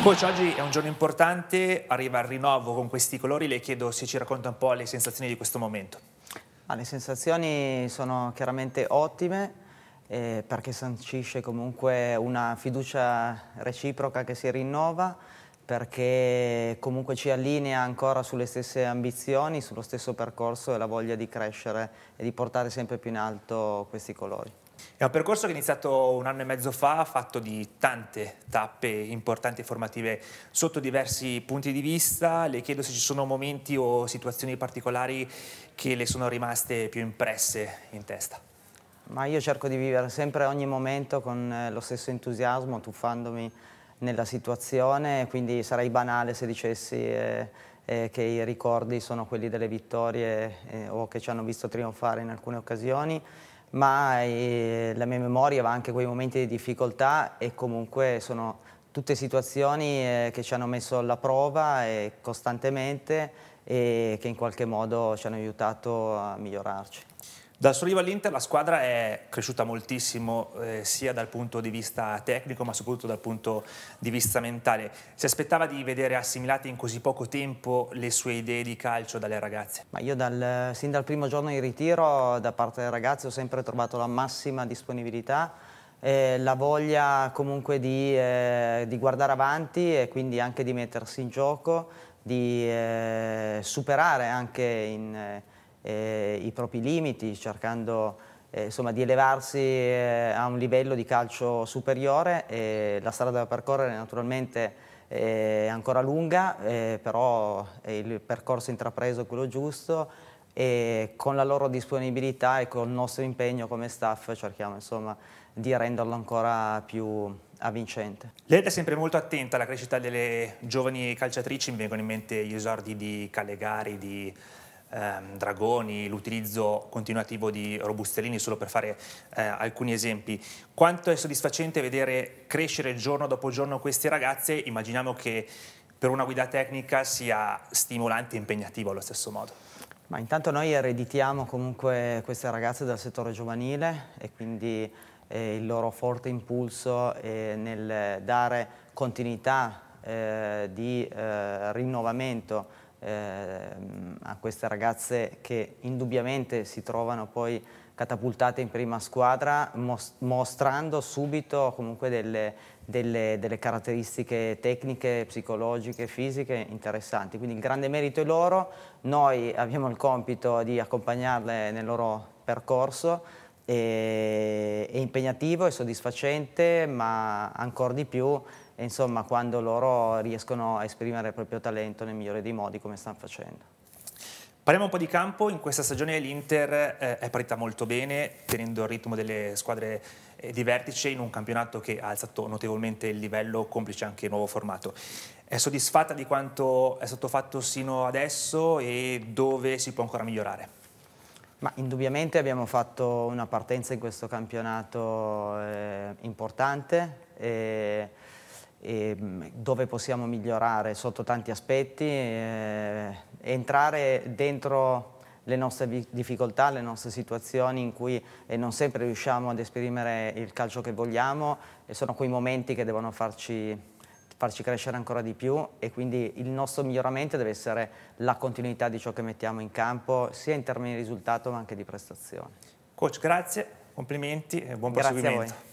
Coach, oggi è un giorno importante, arriva il rinnovo con questi colori, le chiedo se ci racconta un po' le sensazioni di questo momento. Ah, le sensazioni sono chiaramente ottime eh, perché sancisce comunque una fiducia reciproca che si rinnova, perché comunque ci allinea ancora sulle stesse ambizioni, sullo stesso percorso e la voglia di crescere e di portare sempre più in alto questi colori. È un percorso che è iniziato un anno e mezzo fa, fatto di tante tappe importanti e formative sotto diversi punti di vista. Le chiedo se ci sono momenti o situazioni particolari che le sono rimaste più impresse in testa. Ma io cerco di vivere sempre ogni momento con eh, lo stesso entusiasmo, tuffandomi nella situazione, quindi sarei banale se dicessi eh, eh, che i ricordi sono quelli delle vittorie eh, o che ci hanno visto trionfare in alcune occasioni ma eh, la mia memoria va anche a quei momenti di difficoltà e comunque sono tutte situazioni eh, che ci hanno messo alla prova costantemente e che in qualche modo ci hanno aiutato a migliorarci. Dal suo arrivo all'Inter la squadra è cresciuta moltissimo eh, sia dal punto di vista tecnico ma soprattutto dal punto di vista mentale. Si aspettava di vedere assimilate in così poco tempo le sue idee di calcio dalle ragazze? Ma io dal, sin dal primo giorno di ritiro da parte delle ragazze ho sempre trovato la massima disponibilità eh, la voglia comunque di, eh, di guardare avanti e quindi anche di mettersi in gioco, di eh, superare anche in eh, eh, i propri limiti, cercando eh, insomma, di elevarsi eh, a un livello di calcio superiore. E la strada da percorrere naturalmente eh, è ancora lunga, eh, però il percorso intrapreso è quello giusto e con la loro disponibilità e col nostro impegno come staff cerchiamo insomma, di renderlo ancora più avvincente. Lei è sempre molto attenta alla crescita delle giovani calciatrici, mi vengono in mente gli esordi di Calegari, di ehm, dragoni, l'utilizzo continuativo di robustellini, solo per fare eh, alcuni esempi. Quanto è soddisfacente vedere crescere giorno dopo giorno queste ragazze? Immaginiamo che per una guida tecnica sia stimolante e impegnativo allo stesso modo. Ma intanto noi ereditiamo comunque queste ragazze dal settore giovanile e quindi eh, il loro forte impulso eh, nel dare continuità eh, di eh, rinnovamento Ehm, a queste ragazze che indubbiamente si trovano poi catapultate in prima squadra mostrando subito comunque delle, delle, delle, caratteristiche tecniche, psicologiche, fisiche interessanti. Quindi il grande merito è loro, noi abbiamo il compito di accompagnarle nel loro percorso è, è impegnativo, è soddisfacente, ma ancora di più insomma, quando loro riescono a esprimere il proprio talento nel migliore dei modi come stanno facendo. Parliamo un po' di campo, in questa stagione l'Inter eh, è partita molto bene tenendo il ritmo delle squadre eh, di vertice in un campionato che ha alzato notevolmente il livello, complice anche il nuovo formato. È soddisfatta di quanto è stato fatto sino adesso e dove si può ancora migliorare? Ma indubbiamente abbiamo fatto una partenza in questo campionato eh, importante e, e, dove possiamo migliorare sotto tanti aspetti, eh, entrare dentro le nostre difficoltà, le nostre situazioni in cui eh, non sempre riusciamo ad esprimere il calcio che vogliamo e sono quei momenti che devono farci farci crescere ancora di più e quindi il nostro miglioramento deve essere la continuità di ciò che mettiamo in campo, sia in termini di risultato ma anche di prestazione. Coach, grazie, complimenti e buon proseguimento. Grazie a voi.